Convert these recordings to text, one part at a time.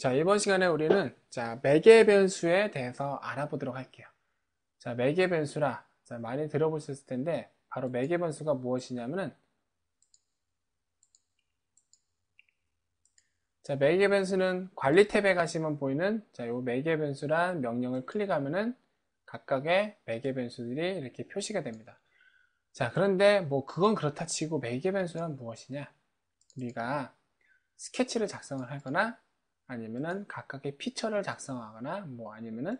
자, 이번 시간에 우리는 자, 매개 변수에 대해서 알아보도록 할게요. 자, 매개 변수라. 자, 많이 들어보셨을 텐데 바로 매개 변수가 무엇이냐면은 자, 매개 변수는 관리 탭에 가시면 보이는 자, 요 매개 변수란 명령을 클릭하면은 각각의 매개 변수들이 이렇게 표시가 됩니다. 자, 그런데 뭐 그건 그렇다 치고 매개 변수란 무엇이냐? 우리가 스케치를 작성을 하거나 아니면은 각각의 피처를 작성하거나 뭐 아니면은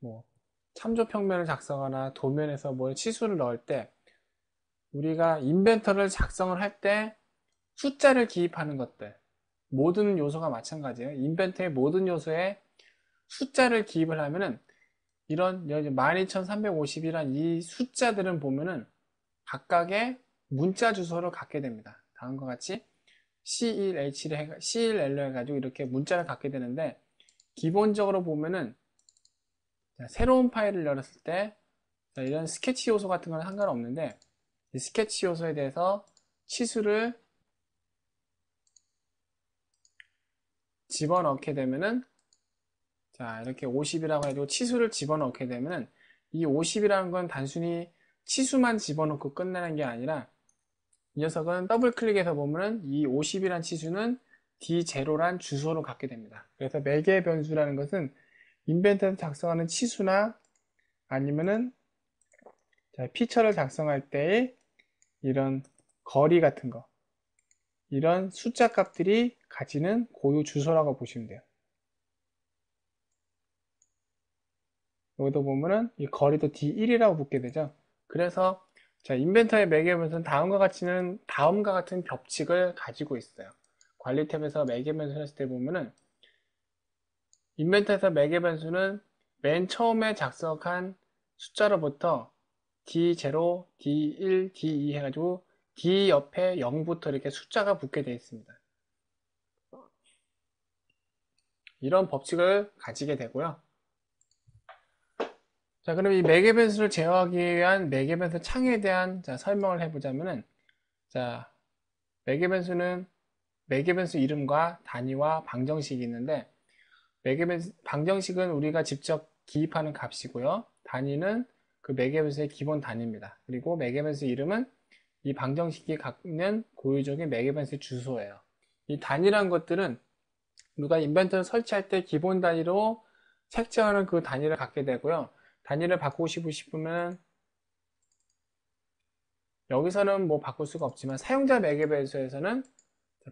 뭐 참조 평면을 작성하거나 도면에서 뭐 치수를 넣을 때 우리가 인벤터를 작성을 할 때 숫자를 기입하는 것들 모든 요소가 마찬가지예요. 인벤터의 모든 요소에 숫자를 기입을 하면은 이런 12,350이란 이 숫자들은 보면은 각각의 문자 주소를 갖게 됩니다. 다음과 같이 C1H를 해, C1L로 해가지고 이렇게 문자를 갖게 되는데 기본적으로 보면은 새로운 파일을 열었을 때 이런 스케치 요소 같은 건 상관없는데 스케치 요소에 대해서 치수를 집어넣게 되면은 자 이렇게 50이라고 해도 치수를 집어넣게 되면은 이 50이라는 건 단순히 치수만 집어넣고 끝내는 게 아니라 이 녀석은 더블 클릭해서 보면은 이 50이란 치수는 d0란 주소로 갖게 됩니다. 그래서 매개 변수라는 것은 인벤트에서 작성하는 치수나 아니면은 피처를 작성할 때의 이런 거리 같은 거 이런 숫자 값들이 가지는 고유 주소라고 보시면 돼요. 여기도 보면은 이 거리도 D1이라고 붙게 되죠. 그래서 자, 인벤터의 매개변수는 다음과 같이는 다음과 같은 벽칙을 가지고 있어요. 관리 탭에서 매개변수 했을 때 보면은 인벤터에서 매개변수는 맨 처음에 작성한 숫자로부터 D0, D1, D2 해가지고 D 옆에 0부터 이렇게 숫자가 붙게 되어 있습니다. 이런 법칙을 가지게 되고요. 자, 그럼 이 매개 변수를 제어하기 위한 매개 변수 창에 대한 자, 설명을 해보자면은 자, 매개 변수는 매개 변수 이름과 단위와 방정식이 있는데 매개 변수 방정식은 우리가 직접 기입하는 값이고요. 단위는 그 매개 변수의 기본 단위입니다. 그리고 매개 변수 이름은 이 방정식이 갖는 고유적인 매개 변수의 주소예요. 이 단위란 것들은 누가 인벤터를 설치할 때 기본 단위로 책정하는 그 단위를 갖게 되고요. 단위를 바꾸고 싶으시면 여기서는 뭐 바꿀 수가 없지만 사용자 매개 변수에서는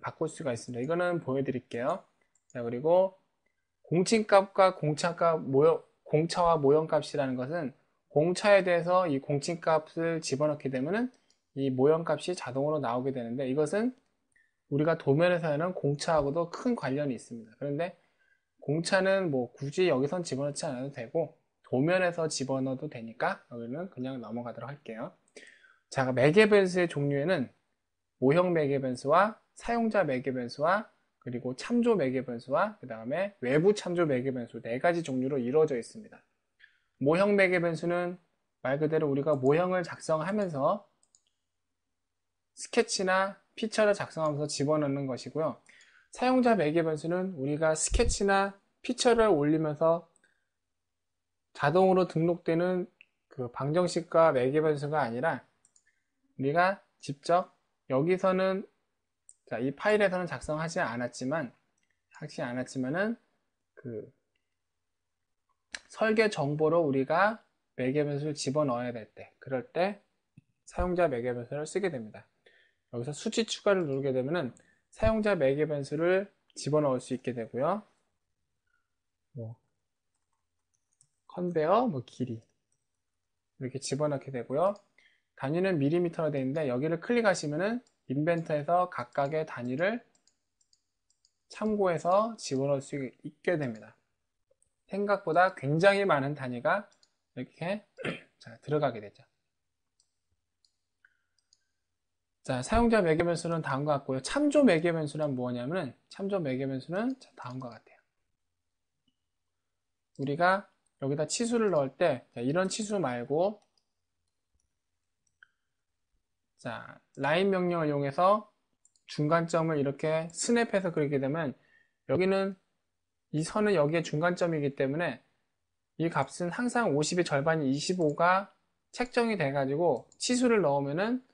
바꿀 수가 있습니다. 이거는 보여드릴게요. 자 그리고 공칭값과 공차값 모형 공차와 모형값이라는 것은 공차에 대해서 이 공칭값을 집어넣게 되면은 이 모형값이 자동으로 나오게 되는데 이것은 우리가 도면에서 하는 공차하고도 큰 관련이 있습니다. 그런데 공차는 뭐 굳이 여기선 집어넣지 않아도 되고 도면에서 집어넣어도 되니까 여기는 그냥 넘어가도록 할게요. 자, 매개 변수의 종류에는 모형 매개 변수와 사용자 매개 변수와 그리고 참조 매개 변수와 그 다음에 외부 참조 매개 변수 네 가지 종류로 이루어져 있습니다. 모형 매개 변수는 말 그대로 우리가 모형을 작성하면서 스케치나 피처를 작성하면서 집어넣는 것이고요. 사용자 매개 변수는 우리가 스케치나 피처를 올리면서 자동으로 등록되는 그 방정식과 매개 변수가 아니라 우리가 직접 여기서는 자, 이 파일에서는 작성하지 않았지만 하지 않았지만은 그 설계 정보로 우리가 매개 변수를 집어넣어야 될 때 그럴 때 사용자 매개 변수를 쓰게 됩니다. 여기서 수치 추가를 누르게 되면은 사용자 매개 변수를 집어넣을 수 있게 되고요. 뭐 컨베어, 뭐 길이 이렇게 집어넣게 되고요. 단위는 밀리미터로 되어 있는데 여기를 클릭하시면은 인벤터에서 각각의 단위를 참고해서 집어넣을 수 있게 됩니다. 생각보다 굉장히 많은 단위가 이렇게 자, 들어가게 되죠. 자, 사용자 매개 변수는 다음과 같고요. 참조 매개 변수란 뭐냐면 참조 매개 변수는 다음과 같아요. 우리가 여기다 치수를 넣을 때 자, 이런 치수 말고 자 라인 명령을 이용해서 중간점을 이렇게 스냅해서 그리게 되면 여기는 이 선은 여기에 중간점이기 때문에 이 값은 항상 50의 절반이 25가 책정이 돼가지고 치수를 넣으면은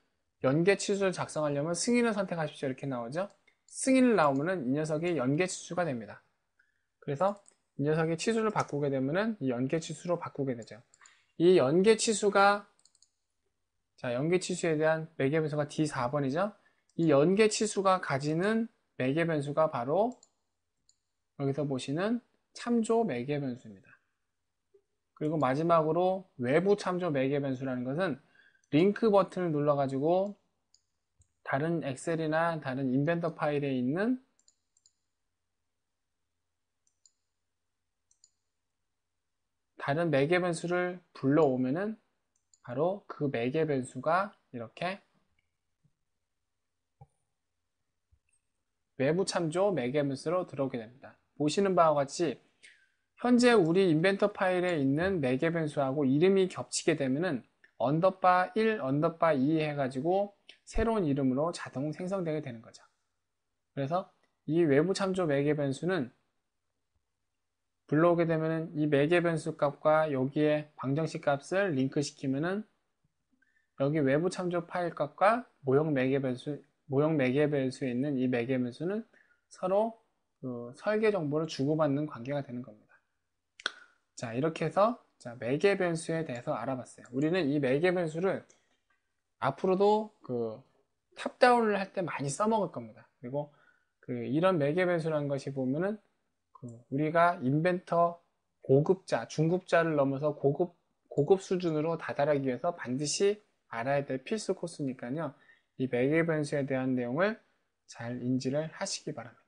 연계 치수를 작성하려면 승인을 선택하십시오 이렇게 나오죠 승인을 나오면은 이 녀석이 연계 치수가 됩니다 그래서 이 녀석의 치수를 바꾸게 되면은 이 연계 치수로 바꾸게 되죠. 이 연계 치수가 자 연계 치수에 대한 매개 변수가 D4번이죠. 이 연계 치수가 가지는 매개 변수가 바로 여기서 보시는 참조 매개 변수입니다. 그리고 마지막으로 외부 참조 매개 변수라는 것은 링크 버튼을 눌러가지고 다른 엑셀이나 다른 인벤더 파일에 있는 다른 매개 변수를 불러오면은 바로 그 매개 변수가 이렇게 외부 참조 매개 변수로 들어오게 됩니다. 보시는 바와 같이 현재 우리 인벤터 파일에 있는 매개 변수하고 이름이 겹치게 되면은 언더바 1, 언더바 2 해가지고 새로운 이름으로 자동 생성되게 되는 거죠. 그래서 이 외부 참조 매개 변수는 불러오게 되면은 이 매개 변수 값과 여기에 방정식 값을 링크시키면은 여기 외부 참조 파일 값과 모형 매개 변수 모형 매개 변수에 있는 이 매개 변수는 서로 그 설계 정보를 주고받는 관계가 되는 겁니다. 자 이렇게 해서 자 매개 변수에 대해서 알아봤어요. 우리는 이 매개 변수를 앞으로도 그 탑다운을 할 때 많이 써먹을 겁니다. 그리고 그 이런 매개 변수라는 것이 보면은 우리가 인벤터 고급자, 중급자를 넘어서 고급, 고급 수준으로 다다르기 위해서 반드시 알아야 될 필수 코스니까요. 이 매개 변수에 대한 내용을 잘 인지를 하시기 바랍니다.